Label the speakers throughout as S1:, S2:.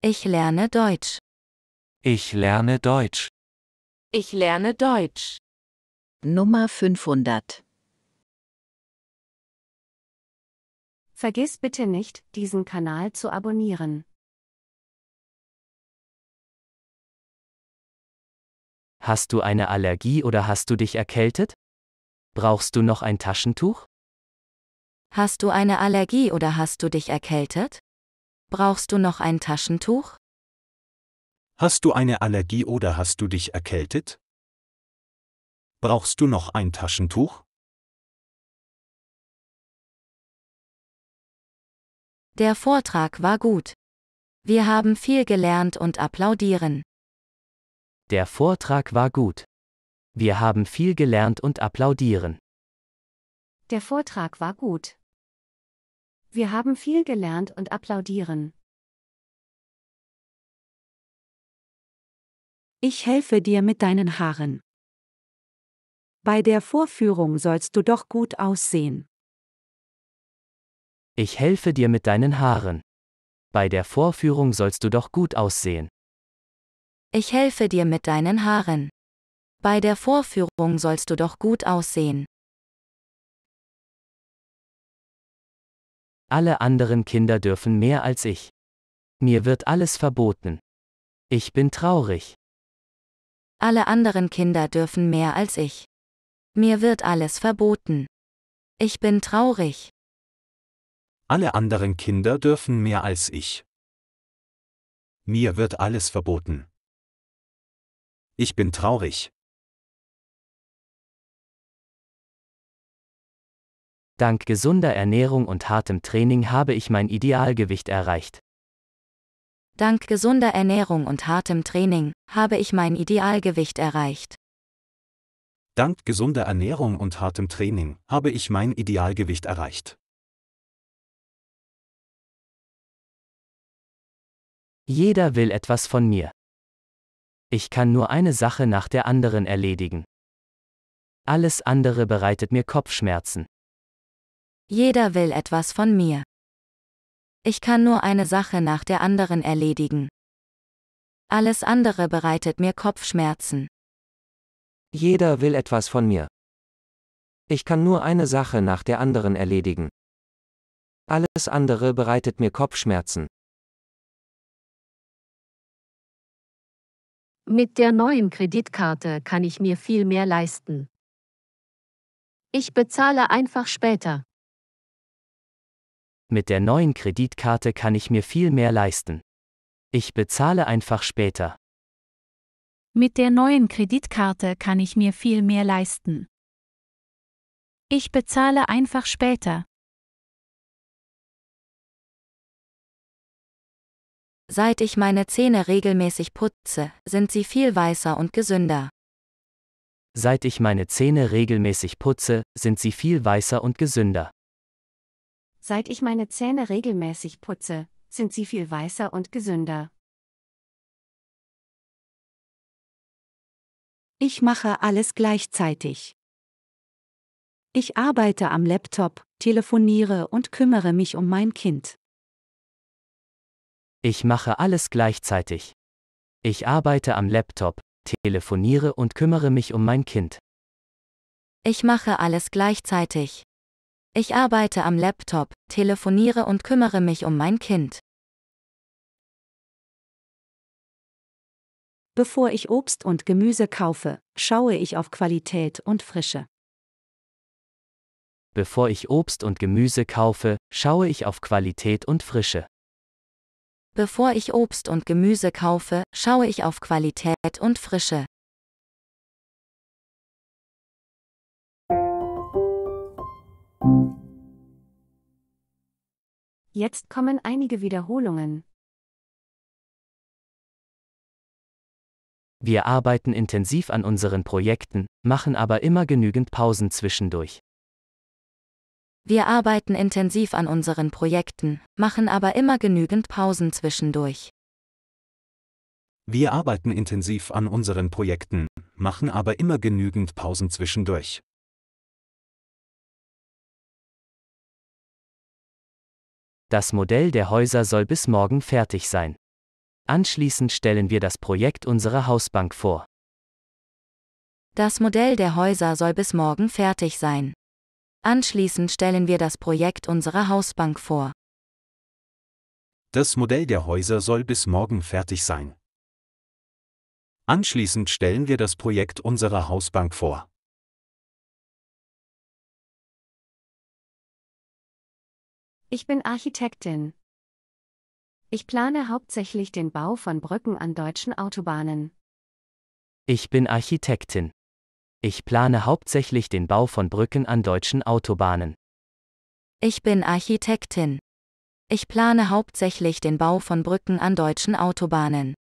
S1: Ich lerne Deutsch. Ich lerne Deutsch. Ich lerne Deutsch. Nummer 500. Vergiss bitte nicht, diesen Kanal zu abonnieren.
S2: Hast du eine Allergie oder hast du dich erkältet? Brauchst du noch ein Taschentuch?
S3: Hast du eine Allergie oder hast du dich erkältet? Brauchst du noch ein Taschentuch?
S1: Hast du eine Allergie oder hast du dich erkältet? Brauchst du noch ein Taschentuch?
S3: Der Vortrag war gut. Wir haben viel gelernt und applaudieren.
S2: Der Vortrag war gut. Wir haben viel gelernt
S1: und applaudieren.
S3: Der Vortrag war gut.
S1: Wir haben viel gelernt und applaudieren. Ich helfe dir mit deinen Haaren.
S3: Bei der Vorführung sollst du doch gut aussehen.
S2: Ich helfe dir mit deinen Haaren. Bei der Vorführung sollst du doch gut aussehen.
S3: Ich helfe dir mit deinen Haaren. Bei der Vorführung sollst du
S1: doch gut aussehen. Alle anderen Kinder dürfen mehr als ich. Mir wird alles verboten.
S2: Ich bin traurig.
S3: Alle anderen Kinder dürfen mehr als ich. Mir wird alles verboten. Ich bin traurig.
S1: Alle anderen Kinder dürfen mehr als ich. Mir wird alles verboten. Ich bin traurig. Dank gesunder Ernährung und hartem
S2: Training habe ich mein Idealgewicht erreicht.
S3: Dank gesunder Ernährung und hartem Training habe ich mein Idealgewicht erreicht.
S1: Dank gesunder Ernährung und hartem Training habe ich mein Idealgewicht erreicht. Jeder will etwas von mir. Ich kann nur eine Sache nach der anderen erledigen.
S2: Alles andere bereitet mir Kopfschmerzen.
S3: Jeder will etwas von mir. Ich kann nur eine Sache nach der anderen erledigen. Alles andere bereitet mir Kopfschmerzen.
S2: Jeder will etwas von mir.
S1: Ich kann nur eine Sache nach der anderen erledigen. Alles andere bereitet mir Kopfschmerzen. Mit der neuen Kreditkarte kann ich mir viel mehr leisten. Ich bezahle einfach später.
S2: Mit der neuen Kreditkarte kann ich mir viel mehr leisten. Ich bezahle einfach später.
S3: Mit der neuen Kreditkarte kann ich mir viel mehr leisten.
S1: Ich bezahle einfach später.
S3: Seit ich meine Zähne regelmäßig putze, sind sie viel weißer und gesünder.
S2: Seit ich meine Zähne regelmäßig putze, sind sie viel weißer und gesünder.
S3: Seit ich meine Zähne regelmäßig putze, sind sie viel weißer und gesünder. Ich mache alles gleichzeitig. Ich arbeite am Laptop, telefoniere und kümmere mich um mein Kind.
S2: Ich mache alles gleichzeitig. Ich arbeite am Laptop, telefoniere und kümmere mich um mein Kind.
S3: Ich mache alles gleichzeitig. Ich arbeite am Laptop, telefoniere und kümmere mich um mein Kind. Bevor ich Obst und Gemüse kaufe, schaue ich auf Qualität und Frische.
S2: Bevor ich Obst und Gemüse kaufe, schaue ich auf Qualität und Frische.
S3: Bevor ich Obst und Gemüse kaufe, schaue ich auf Qualität und Frische.
S1: Jetzt kommen einige Wiederholungen.
S2: Wir arbeiten intensiv an unseren Projekten, machen aber immer genügend Pausen zwischendurch.
S3: Wir arbeiten intensiv an unseren Projekten, machen aber immer genügend Pausen zwischendurch.
S1: Wir arbeiten intensiv an unseren Projekten, machen aber immer genügend Pausen zwischendurch. Das Modell der Häuser soll bis morgen fertig sein. Anschließend stellen wir
S2: das Projekt unserer Hausbank vor.
S3: Das Modell der Häuser soll bis morgen fertig sein. Anschließend stellen wir das Projekt unserer Hausbank vor.
S1: Das Modell der Häuser soll bis morgen fertig sein. Anschließend stellen wir das Projekt unserer Hausbank vor. Ich bin
S3: Architektin. Ich plane hauptsächlich den Bau von Brücken an deutschen Autobahnen.
S2: Ich bin Architektin. Ich plane hauptsächlich den Bau von Brücken an deutschen Autobahnen.
S3: Ich bin Architektin. Ich plane hauptsächlich den Bau von Brücken an deutschen Autobahnen.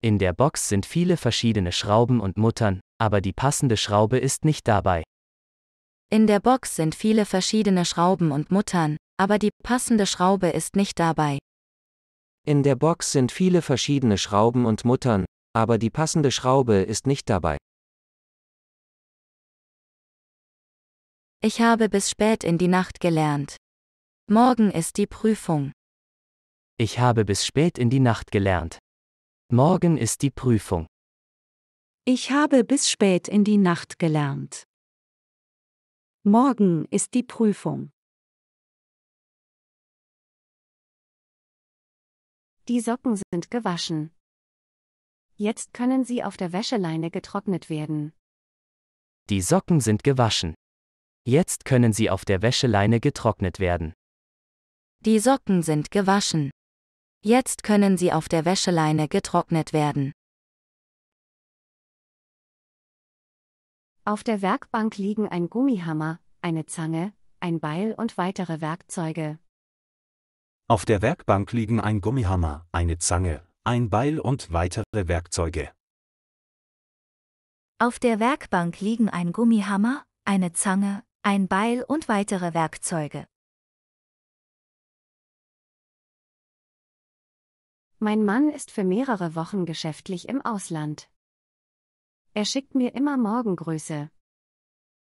S2: In der Box sind viele verschiedene Schrauben und Muttern, aber die passende Schraube ist nicht dabei.
S3: In der Box sind viele verschiedene Schrauben und Muttern, aber die passende Schraube ist nicht dabei.
S2: In der Box sind viele verschiedene Schrauben und Muttern, aber die passende Schraube
S1: ist nicht dabei. Ich habe
S3: bis spät in die Nacht gelernt. Morgen ist die Prüfung.
S2: Ich habe bis spät in die Nacht gelernt. Morgen ist die Prüfung.
S3: Ich habe bis spät in die Nacht gelernt. Morgen
S1: ist die Prüfung.
S3: Die Socken sind gewaschen. Jetzt können sie auf der Wäscheleine getrocknet werden.
S2: Die Socken sind gewaschen. Jetzt können sie auf der Wäscheleine getrocknet werden.
S3: Die Socken sind gewaschen. Jetzt können sie auf der Wäscheleine getrocknet werden. Auf der Werkbank liegen ein Gummihammer, eine Zange, ein Beil und weitere Werkzeuge.
S1: Auf der Werkbank liegen ein Gummihammer, eine Zange, ein Beil und weitere Werkzeuge.
S3: Auf der Werkbank liegen ein Gummihammer, eine Zange, ein Beil
S1: und weitere Werkzeuge.
S3: Mein Mann ist für mehrere Wochen geschäftlich im Ausland. Er schickt mir immer Morgengrüße.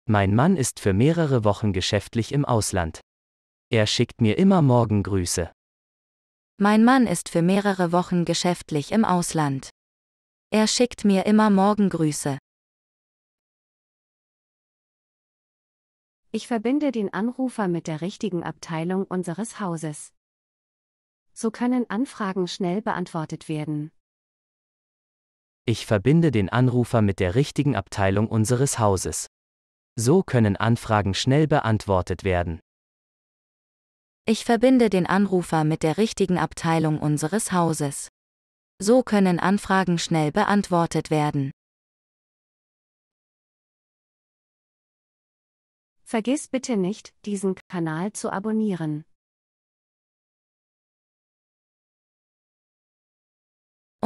S2: Mein Mann ist für mehrere Wochen geschäftlich im Ausland. Er schickt mir immer Morgengrüße.
S3: Mein Mann ist für mehrere Wochen geschäftlich im Ausland. Er schickt mir immer
S1: Morgengrüße. Ich
S3: verbinde den Anrufer mit der richtigen Abteilung unseres Hauses. So können Anfragen schnell beantwortet werden.
S2: Ich verbinde den Anrufer mit der richtigen Abteilung unseres Hauses. So können Anfragen schnell beantwortet werden.
S3: Ich verbinde den Anrufer mit der richtigen Abteilung unseres Hauses. So können Anfragen schnell beantwortet werden.
S1: Vergiss bitte nicht, diesen Kanal zu abonnieren.